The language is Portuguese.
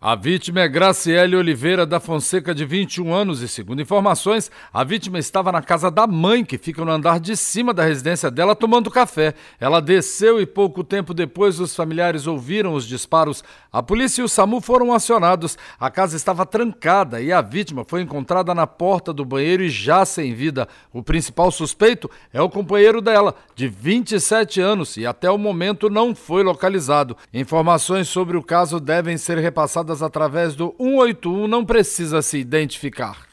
A vítima é Graciele Oliveira da Fonseca, de 21 anos, e segundo informações, a vítima estava na casa da mãe, que fica no andar de cima da residência dela, tomando café. Ela desceu e pouco tempo depois os familiares ouviram os disparos. A polícia e o SAMU foram acionados. A casa estava trancada e a vítima foi encontrada na porta do banheiro e já sem vida. O principal suspeito é o companheiro dela, de 27 anos, e até o momento não foi localizado. Informações sobre o caso devem ser repassadas através do 181 não precisa se identificar.